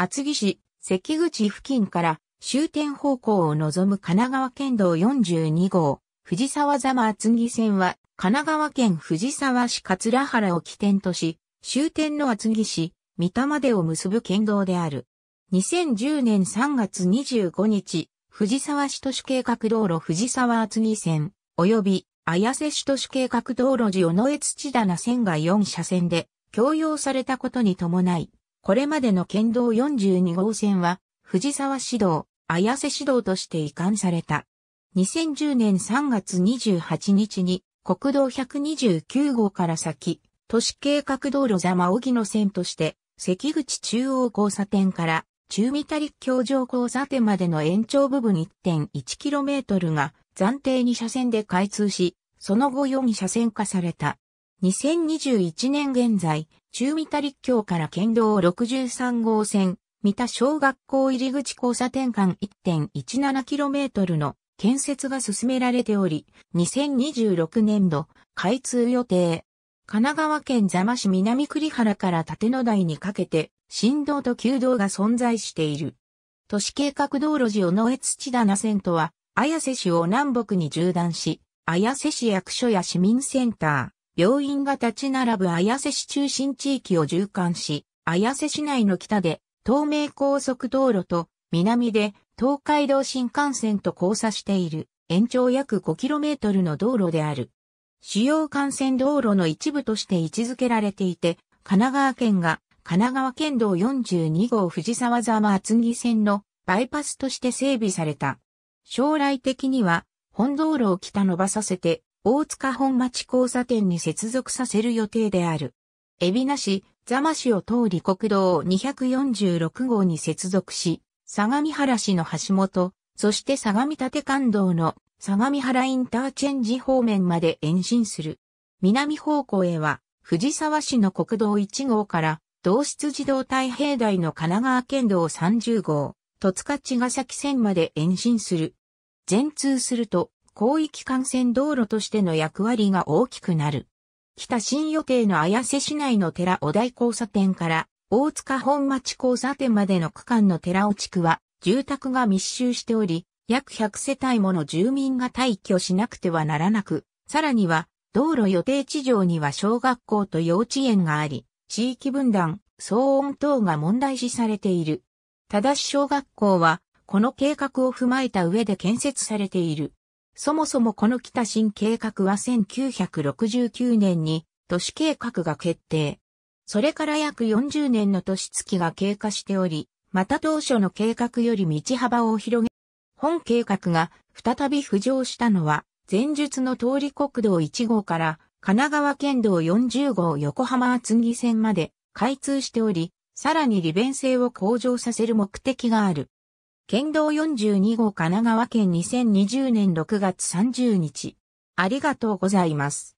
厚木市、関口付近から終点方向を望む神奈川県道42号、藤沢座間厚木線は、神奈川県藤沢市桂原を起点とし、終点の厚木市、三田までを結ぶ県道である。2010年3月25日、藤沢市都市計画道路藤沢厚木線、及び綾瀬市都市計画道路寺尾上土棚線が4車線で、共用されたことに伴い、これまでの県道42号線は、藤沢市道、綾瀬市道として移管された。2010年3月28日に、国道129号から先、都市計画道路座間荻野線として、関口中央交差点から中三谷橋上交差点までの延長部分 1.1km が暫定2車線で開通し、その後4車線化された。2021年現在、中三田陸橋から県道63号線、三田小学校入口交差点間 1.17km の建設が進められており、2026年度開通予定。神奈川県座間市南栗原から立野台にかけて、新道と旧道が存在している。都市計画道路寺尾野江土棚線とは、綾瀬市を南北に縦断し、綾瀬市役所や市民センター、病院が立ち並ぶ綾瀬市中心地域を循環し、綾瀬市内の北で東名高速道路と南で東海道新幹線と交差している延長約 5km の道路である。主要幹線道路の一部として位置づけられていて、神奈川県が神奈川県道42号藤沢沢厚木線のバイパスとして整備された。将来的には本道路を北伸ばさせて大塚本町交差点に接続させる予定である。海老名市、座間市を通り国道246号に接続し、相模原市の橋本、そして相模立関道の相模原インターチェンジ方面まで延伸する。南方向へは、藤沢市の国道1号から、同室自動体平台の神奈川県道30号、戸塚茅ヶ崎線まで延伸する。全通すると、広域幹線道路としての役割が大きくなる。北新予定の綾瀬市内の寺お台交差点から大塚本町交差点までの区間の寺尾地区は住宅が密集しており、約100世帯もの住民が退去しなくてはならなく、さらには道路予定地上には小学校と幼稚園があり、地域分断、騒音等が問題視されている。ただし小学校は、この計画を踏まえた上で建設されている。そもそもこの北新計画は1969年に都市計画が決定。それから約40年の年月が経過しており、また当初の計画より道幅を広げ、本計画が再び浮上したのは、前述の通り国道1号から神奈川県道40号横浜厚木線まで開通しており、さらに利便性を向上させる目的がある。県道42号神奈川県2020年6月30日。ありがとうございます。